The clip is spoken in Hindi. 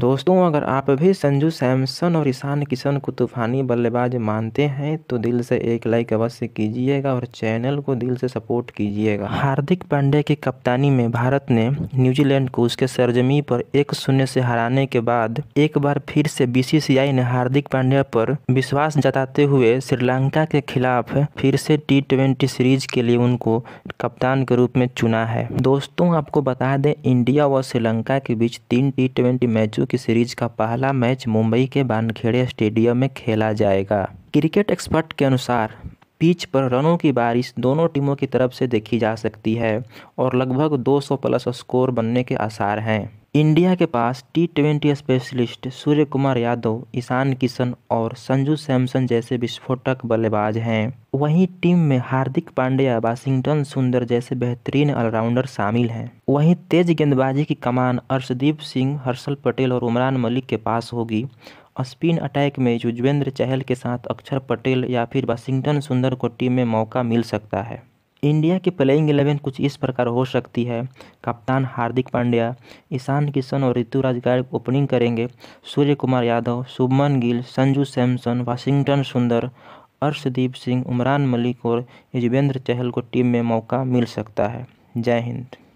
दोस्तों अगर आप भी संजू सैमसन और ईशान किशन को तूफानी बल्लेबाज मानते हैं तो दिल से एक लाइक अवश्य कीजिएगा और चैनल को दिल से सपोर्ट कीजिएगा हार्दिक पांड्या की कप्तानी में भारत ने न्यूजीलैंड को उसके सरजमी पर एक शून्य से हराने के बाद एक बार फिर से बीसीसीआई ने हार्दिक पांड्या पर विश्वास जताते हुए श्रीलंका के खिलाफ फिर से टी ट्वेंटी सीरीज के लिए उनको कप्तान के रूप में चुना है दोस्तों आपको बता दें इंडिया व श्रीलंका के बीच तीन टी ट्वेंटी मैचों की सीरीज का पहला मैच मुंबई के बानखेड़े स्टेडियम में खेला जाएगा क्रिकेट एक्सपर्ट के अनुसार पिच पर रनों की बारिश दोनों टीमों की तरफ से देखी जा सकती है और लगभग 200 प्लस स्कोर बनने के आसार हैं इंडिया के पास T twenty specialist Surya Kumar Yadav Ishan Kishan और संजू सैमसन जैसे विस्फोटक बल्लेबाज हैं वहीं टीम में हार्दिक पांड्या वाशिंगटन सुंदर जैसे बेहतरीन ऑलराउंडर शामिल हैं वहीं तेज गेंदबाजी की कमान अर्शदीप सिंह हर्षल पटेल और उमरान मलिक के पास होगी स्पिन अटैक में युजवेंद्र चहल के साथ अक्षर पटेल या फिर वाशिंगटन सुंदर को टीम में मौका मिल सकता है इंडिया की प्लेइंग एलेवन कुछ इस प्रकार हो सकती है कप्तान हार्दिक पांड्या ईशान किशन और ऋतुराज गायक ओपनिंग करेंगे सूर्य कुमार यादव शुभमन गिल संजू सैमसन वाशिंगटन सुंदर अर्शदीप सिंह उमरान मलिक और युजवेंद्र चहल को टीम में मौका मिल सकता है जय हिंद